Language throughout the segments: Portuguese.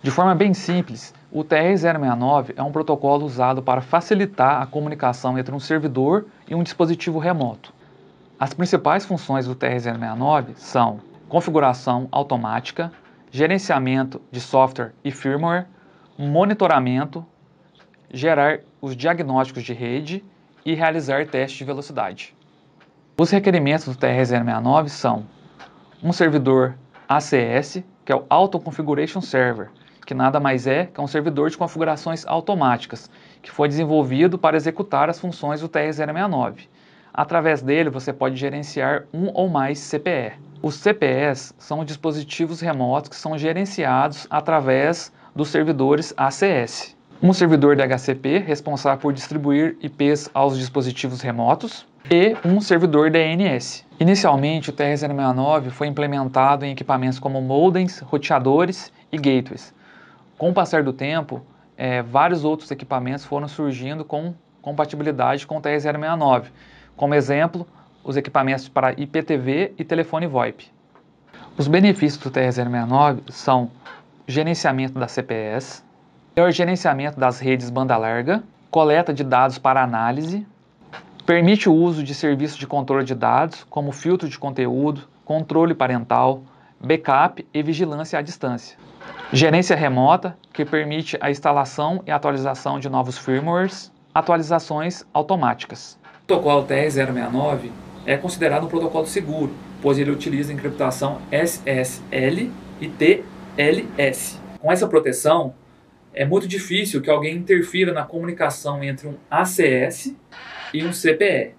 De forma bem simples, o TR-069 é um protocolo usado para facilitar a comunicação entre um servidor e um dispositivo remoto. As principais funções do TR-069 são configuração automática, gerenciamento de software e firmware, monitoramento, gerar os diagnósticos de rede e realizar testes de velocidade. Os requerimentos do TR-069 são um servidor ACS, que é o Auto Configuration Server, que nada mais é que um servidor de configurações automáticas, que foi desenvolvido para executar as funções do TR-069. Através dele, você pode gerenciar um ou mais CPE. Os CPEs são dispositivos remotos que são gerenciados através dos servidores ACS. Um servidor de HCP responsável por distribuir IPs aos dispositivos remotos e um servidor DNS. Inicialmente, o TR-069 foi implementado em equipamentos como modems, roteadores e gateways, com o passar do tempo, é, vários outros equipamentos foram surgindo com compatibilidade com o TR-069. Como exemplo, os equipamentos para IPTV e telefone VoIP. Os benefícios do TR-069 são gerenciamento da CPS, melhor gerenciamento das redes banda larga, coleta de dados para análise, permite o uso de serviços de controle de dados, como filtro de conteúdo, controle parental, backup e vigilância à distância. Gerência remota, que permite a instalação e atualização de novos firmwares, atualizações automáticas. O protocolo TR-069 é considerado um protocolo seguro, pois ele utiliza encriptação SSL e TLS. Com essa proteção, é muito difícil que alguém interfira na comunicação entre um ACS e um CPE.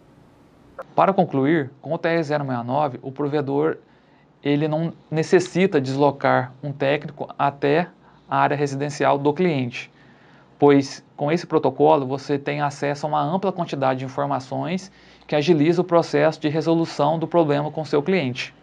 Para concluir, com o TR-069, o provedor ele não necessita deslocar um técnico até a área residencial do cliente, pois com esse protocolo você tem acesso a uma ampla quantidade de informações que agiliza o processo de resolução do problema com seu cliente.